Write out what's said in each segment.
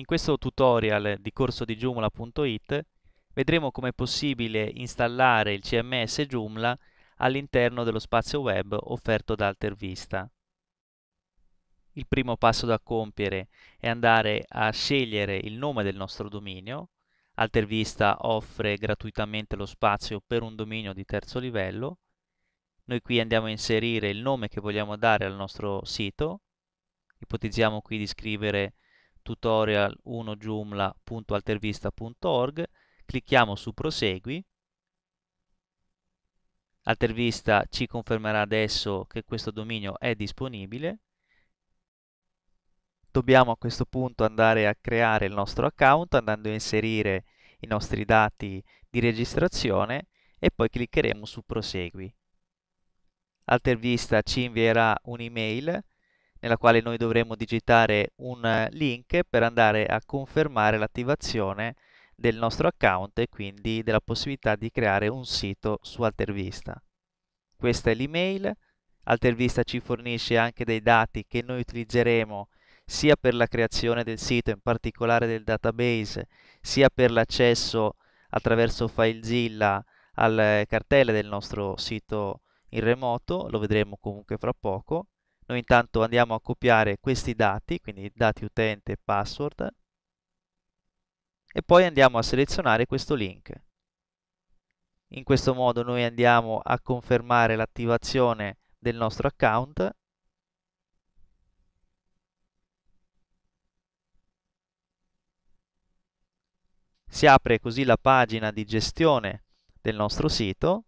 In questo tutorial di corso di Joomla.it vedremo come è possibile installare il CMS Joomla all'interno dello spazio web offerto da Altervista. Il primo passo da compiere è andare a scegliere il nome del nostro dominio. Altervista offre gratuitamente lo spazio per un dominio di terzo livello. Noi qui andiamo a inserire il nome che vogliamo dare al nostro sito. Ipotizziamo qui di scrivere tutorial1joomla.altervista.org, clicchiamo su prosegui, Altervista ci confermerà adesso che questo dominio è disponibile. Dobbiamo a questo punto andare a creare il nostro account andando a inserire i nostri dati di registrazione e poi cliccheremo su prosegui. Altervista ci invierà un'email nella quale noi dovremo digitare un eh, link per andare a confermare l'attivazione del nostro account e quindi della possibilità di creare un sito su Altervista. Questa è l'email, Altervista ci fornisce anche dei dati che noi utilizzeremo sia per la creazione del sito, in particolare del database, sia per l'accesso attraverso FileZilla alle eh, cartelle del nostro sito in remoto, lo vedremo comunque fra poco, noi intanto andiamo a copiare questi dati, quindi dati utente e password, e poi andiamo a selezionare questo link. In questo modo noi andiamo a confermare l'attivazione del nostro account Si apre così la pagina di gestione del nostro sito.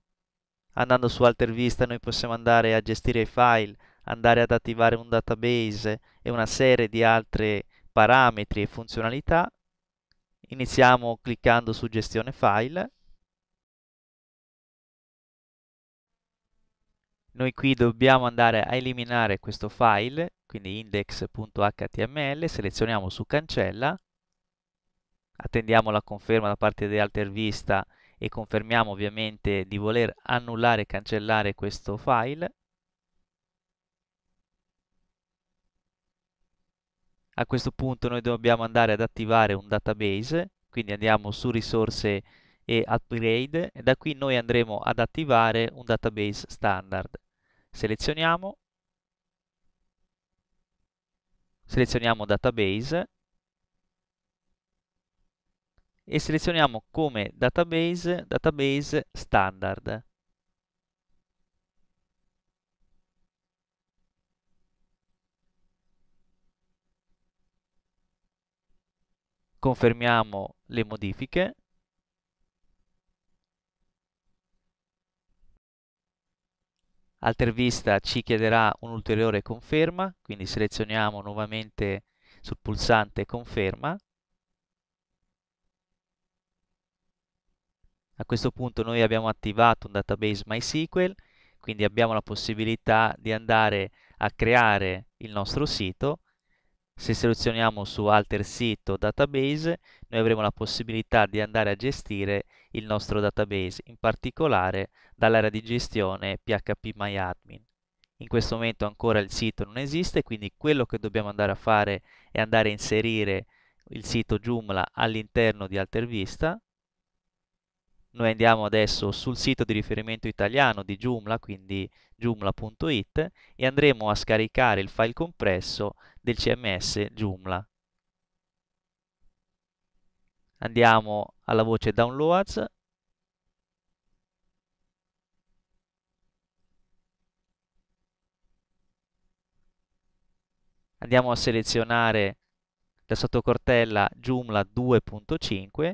Andando su Altervista noi possiamo andare a gestire i file andare ad attivare un database e una serie di altri parametri e funzionalità. Iniziamo cliccando su gestione file. Noi qui dobbiamo andare a eliminare questo file, quindi index.html, selezioniamo su cancella, attendiamo la conferma da parte di Altervista e confermiamo ovviamente di voler annullare e cancellare questo file a questo punto noi dobbiamo andare ad attivare un database, quindi andiamo su risorse e upgrade e da qui noi andremo ad attivare un database standard. Selezioniamo, selezioniamo database e selezioniamo come database database standard. confermiamo le modifiche Altervista ci chiederà un'ulteriore conferma, quindi selezioniamo nuovamente sul pulsante conferma. A questo punto noi abbiamo attivato un database MySQL, quindi abbiamo la possibilità di andare a creare il nostro sito se selezioniamo su Alter Sito Database, noi avremo la possibilità di andare a gestire il nostro database, in particolare dall'area di gestione PHP My In questo momento ancora il sito non esiste, quindi quello che dobbiamo andare a fare è andare a inserire il sito Joomla all'interno di Alter Vista noi andiamo adesso sul sito di riferimento italiano di Joomla, quindi joomla.it, e andremo a scaricare il file compresso del CMS Joomla. Andiamo alla voce Downloads andiamo a selezionare la sottocortella Joomla 2.5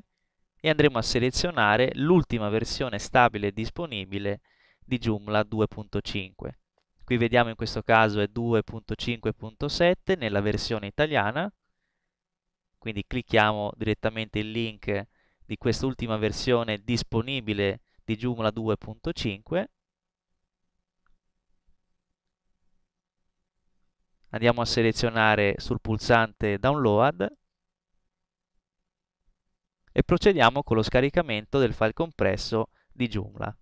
e andremo a selezionare l'ultima versione stabile disponibile di Joomla 2.5. Qui vediamo in questo caso è 2.5.7 nella versione italiana, quindi clicchiamo direttamente il link di quest'ultima versione disponibile di Joomla 2.5. Andiamo a selezionare sul pulsante Download e procediamo con lo scaricamento del file compresso di Joomla.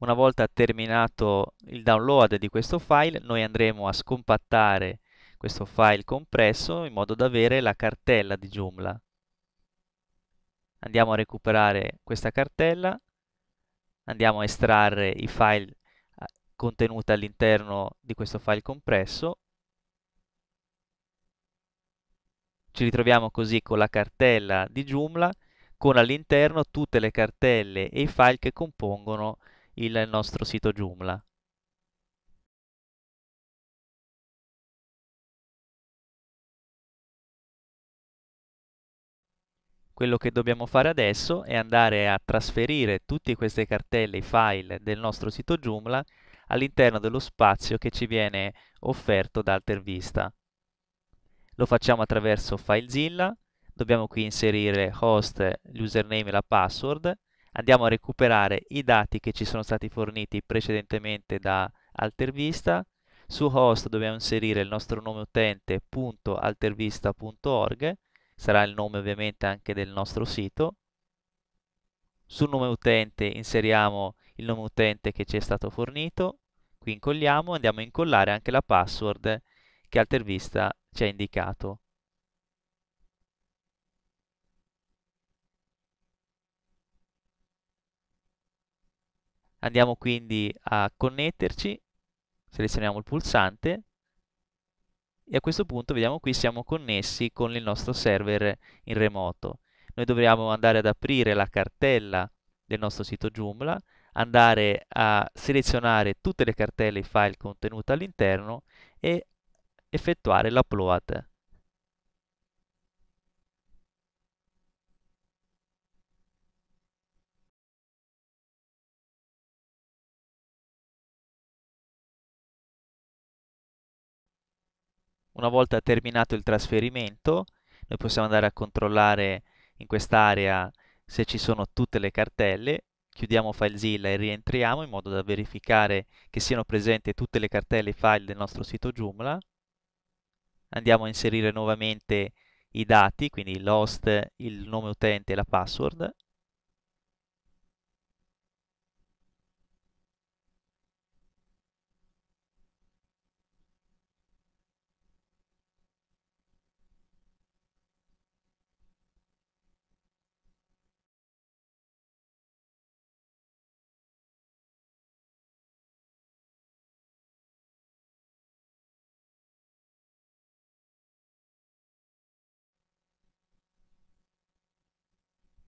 Una volta terminato il download di questo file, noi andremo a scompattare questo file compresso in modo da avere la cartella di Joomla. Andiamo a recuperare questa cartella, andiamo a estrarre i file contenuta all'interno di questo file compresso. Ci ritroviamo così con la cartella di Joomla con all'interno tutte le cartelle e i file che compongono il nostro sito Joomla. Quello che dobbiamo fare adesso è andare a trasferire tutte queste cartelle e file del nostro sito Joomla all'interno dello spazio che ci viene offerto da Altervista. Lo facciamo attraverso FileZilla, dobbiamo qui inserire host, username e la password, andiamo a recuperare i dati che ci sono stati forniti precedentemente da Altervista, su host dobbiamo inserire il nostro nome utente.altervista.org, sarà il nome ovviamente anche del nostro sito, sul nome utente inseriamo il nome utente che ci è stato fornito, qui incolliamo andiamo a incollare anche la password che Altervista ci ha indicato. Andiamo quindi a connetterci, selezioniamo il pulsante e a questo punto vediamo qui siamo connessi con il nostro server in remoto. Noi dobbiamo andare ad aprire la cartella del nostro sito Joomla andare a selezionare tutte le cartelle e file contenute all'interno e effettuare l'upload Una volta terminato il trasferimento, noi possiamo andare a controllare in quest'area se ci sono tutte le cartelle chiudiamo FileZilla e rientriamo in modo da verificare che siano presenti tutte le cartelle e file del nostro sito Joomla. Andiamo a inserire nuovamente i dati, quindi l'host, il nome utente e la password.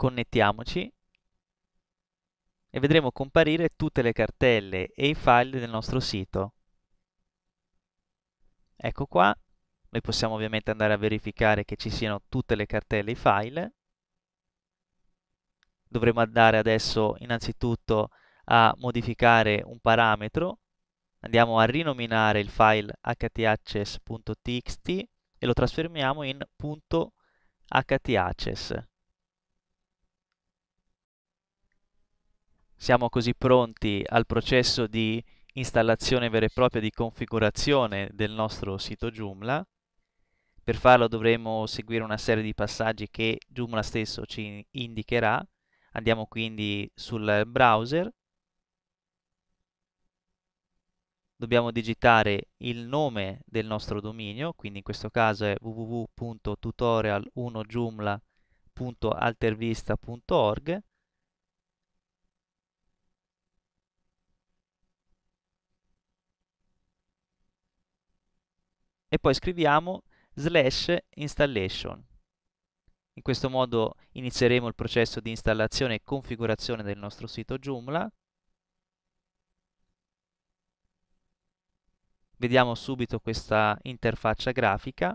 Connettiamoci e vedremo comparire tutte le cartelle e i file del nostro sito. Ecco qua, noi possiamo ovviamente andare a verificare che ci siano tutte le cartelle e i file. Dovremo andare adesso innanzitutto a modificare un parametro. Andiamo a rinominare il file htaccess.txt e lo trasformiamo in .htaccess. Siamo così pronti al processo di installazione vera e propria di configurazione del nostro sito Joomla. Per farlo dovremo seguire una serie di passaggi che Joomla stesso ci indicherà. Andiamo quindi sul browser. Dobbiamo digitare il nome del nostro dominio, quindi in questo caso è www.tutorial1joomla.altervista.org e poi scriviamo slash installation. In questo modo inizieremo il processo di installazione e configurazione del nostro sito Joomla. Vediamo subito questa interfaccia grafica.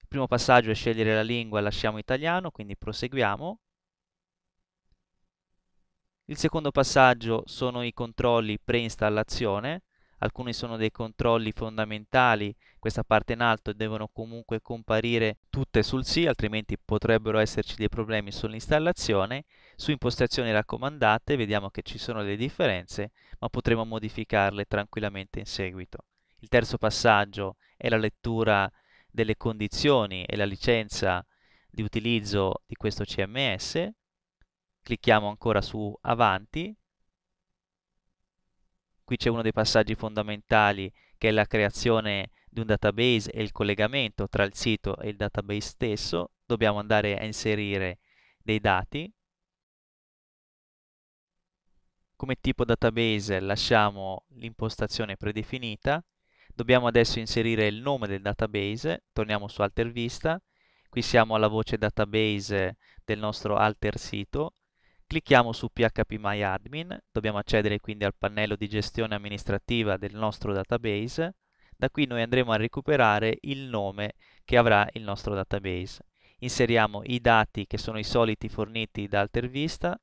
Il primo passaggio è scegliere la lingua, lasciamo italiano, quindi proseguiamo. Il secondo passaggio sono i controlli pre-installazione alcuni sono dei controlli fondamentali, questa parte in alto devono comunque comparire tutte sul sì, altrimenti potrebbero esserci dei problemi sull'installazione. Su impostazioni raccomandate vediamo che ci sono delle differenze, ma potremo modificarle tranquillamente in seguito. Il terzo passaggio è la lettura delle condizioni e la licenza di utilizzo di questo CMS. Clicchiamo ancora su Avanti Qui c'è uno dei passaggi fondamentali che è la creazione di un database e il collegamento tra il sito e il database stesso. Dobbiamo andare a inserire dei dati. Come tipo database lasciamo l'impostazione predefinita. Dobbiamo adesso inserire il nome del database. Torniamo su Alter Vista. Qui siamo alla voce database del nostro alter sito Clicchiamo su phpMyAdmin, dobbiamo accedere quindi al pannello di gestione amministrativa del nostro database. Da qui noi andremo a recuperare il nome che avrà il nostro database. Inseriamo i dati che sono i soliti forniti da Altervista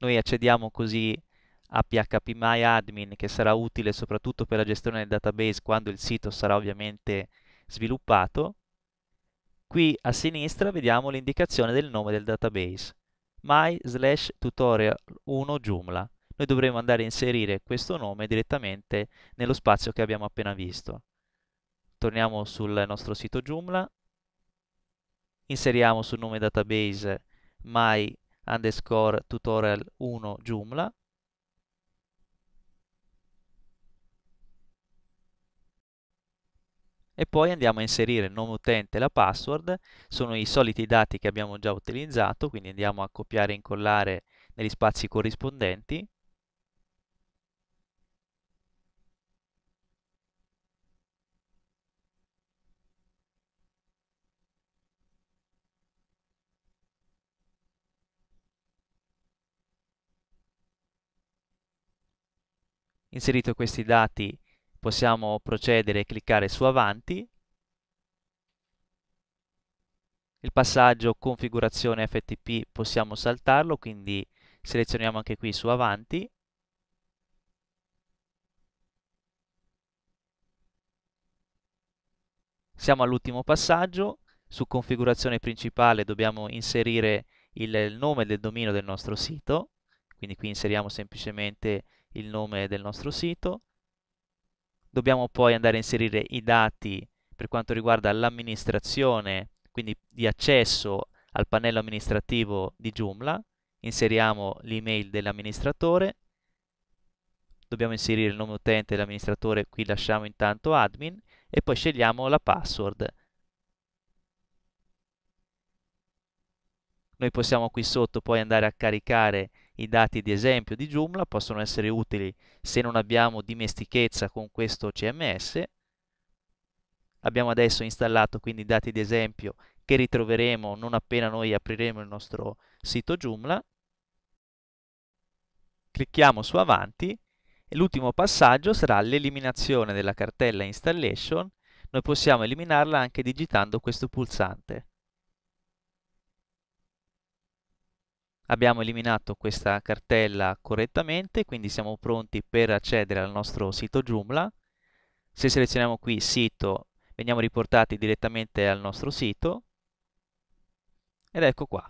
noi accediamo così a phpMy admin che sarà utile soprattutto per la gestione del database quando il sito sarà ovviamente sviluppato. Qui a sinistra vediamo l'indicazione del nome del database my slash tutorial 1 Joomla. Noi dovremo andare a inserire questo nome direttamente nello spazio che abbiamo appena visto. Torniamo sul nostro sito Joomla, inseriamo sul nome database my underscore tutorial 1 Joomla e poi andiamo a inserire il nome utente e la password, sono i soliti dati che abbiamo già utilizzato, quindi andiamo a copiare e incollare negli spazi corrispondenti. Inserito questi dati possiamo procedere e cliccare su avanti, il passaggio configurazione FTP possiamo saltarlo, quindi selezioniamo anche qui su avanti, siamo all'ultimo passaggio, su configurazione principale dobbiamo inserire il nome del dominio del nostro sito, quindi qui inseriamo semplicemente il nome del nostro sito, dobbiamo poi andare a inserire i dati per quanto riguarda l'amministrazione, quindi di accesso al pannello amministrativo di Joomla, inseriamo l'email dell'amministratore, dobbiamo inserire il nome utente dell'amministratore, qui lasciamo intanto admin e poi scegliamo la password. Noi possiamo qui sotto poi andare a caricare i dati di esempio di Joomla possono essere utili se non abbiamo dimestichezza con questo CMS. Abbiamo adesso installato quindi i dati di esempio che ritroveremo non appena noi apriremo il nostro sito Joomla. Clicchiamo su Avanti e l'ultimo passaggio sarà l'eliminazione della cartella Installation. Noi possiamo eliminarla anche digitando questo pulsante. abbiamo eliminato questa cartella correttamente, quindi siamo pronti per accedere al nostro sito Joomla. Se selezioniamo qui sito, veniamo riportati direttamente al nostro sito ed ecco qua.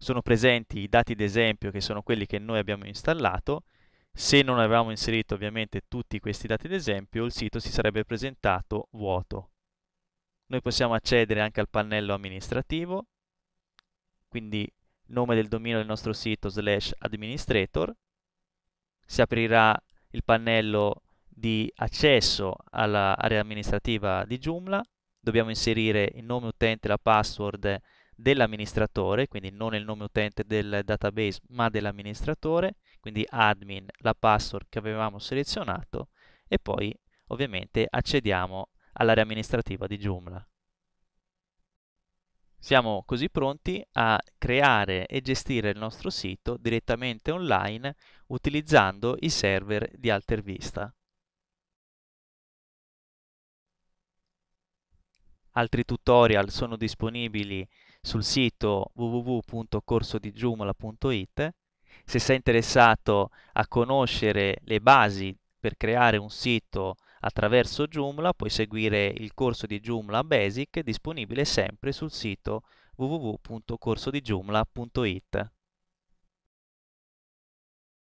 Sono presenti i dati d'esempio che sono quelli che noi abbiamo installato. Se non avevamo inserito ovviamente tutti questi dati d'esempio, il sito si sarebbe presentato vuoto. Noi possiamo accedere anche al pannello amministrativo, quindi nome del dominio del nostro sito slash administrator, si aprirà il pannello di accesso all'area amministrativa di Joomla, dobbiamo inserire il nome utente e la password dell'amministratore, quindi non il nome utente del database ma dell'amministratore, quindi admin, la password che avevamo selezionato e poi ovviamente accediamo all'area amministrativa di Joomla. Siamo così pronti a creare e gestire il nostro sito direttamente online utilizzando i server di Altervista. Altri tutorial sono disponibili sul sito www.corsodigioomla.it. Se sei interessato a conoscere le basi per creare un sito Attraverso Joomla puoi seguire il corso di Joomla Basic disponibile sempre sul sito www.corsodijoomla.it.